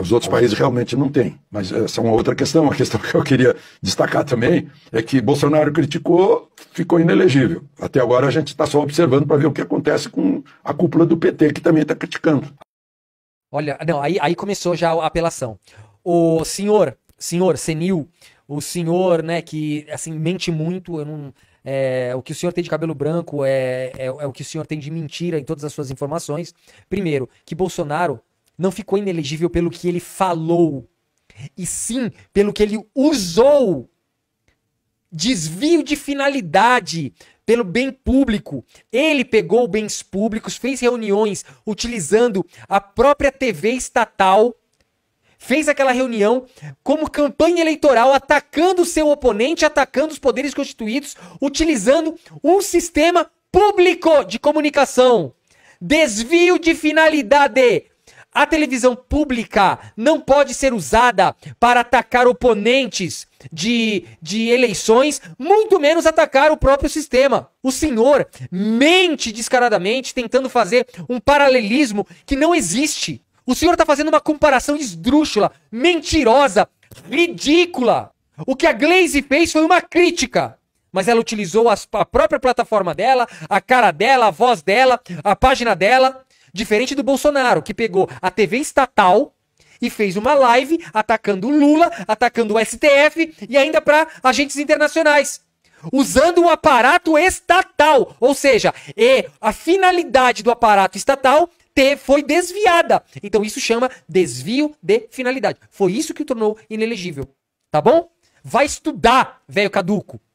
Os outros países realmente não têm. Mas essa é uma outra questão. A questão que eu queria destacar também é que Bolsonaro criticou, ficou inelegível. Até agora a gente está só observando para ver o que acontece com a cúpula do PT, que também está criticando. Olha, não, aí, aí começou já a apelação. O senhor, senhor senil, o senhor, né, que assim mente muito, eu não, é, o que o senhor tem de cabelo branco é, é, é, o que o senhor tem de mentira em todas as suas informações. Primeiro, que Bolsonaro não ficou inelegível pelo que ele falou, e sim pelo que ele usou. Desvio de finalidade pelo bem público. Ele pegou bens públicos, fez reuniões utilizando a própria TV estatal, fez aquela reunião como campanha eleitoral, atacando o seu oponente, atacando os poderes constituídos, utilizando um sistema público de comunicação. Desvio de finalidade a televisão pública não pode ser usada para atacar oponentes de, de eleições, muito menos atacar o próprio sistema. O senhor mente descaradamente, tentando fazer um paralelismo que não existe. O senhor está fazendo uma comparação esdrúxula, mentirosa, ridícula. O que a Glaze fez foi uma crítica. Mas ela utilizou as, a própria plataforma dela, a cara dela, a voz dela, a página dela, Diferente do Bolsonaro, que pegou a TV estatal e fez uma live atacando o Lula, atacando o STF e ainda para agentes internacionais. Usando um aparato estatal. Ou seja, e a finalidade do aparato estatal te, foi desviada. Então isso chama desvio de finalidade. Foi isso que o tornou inelegível. Tá bom? Vai estudar, velho caduco.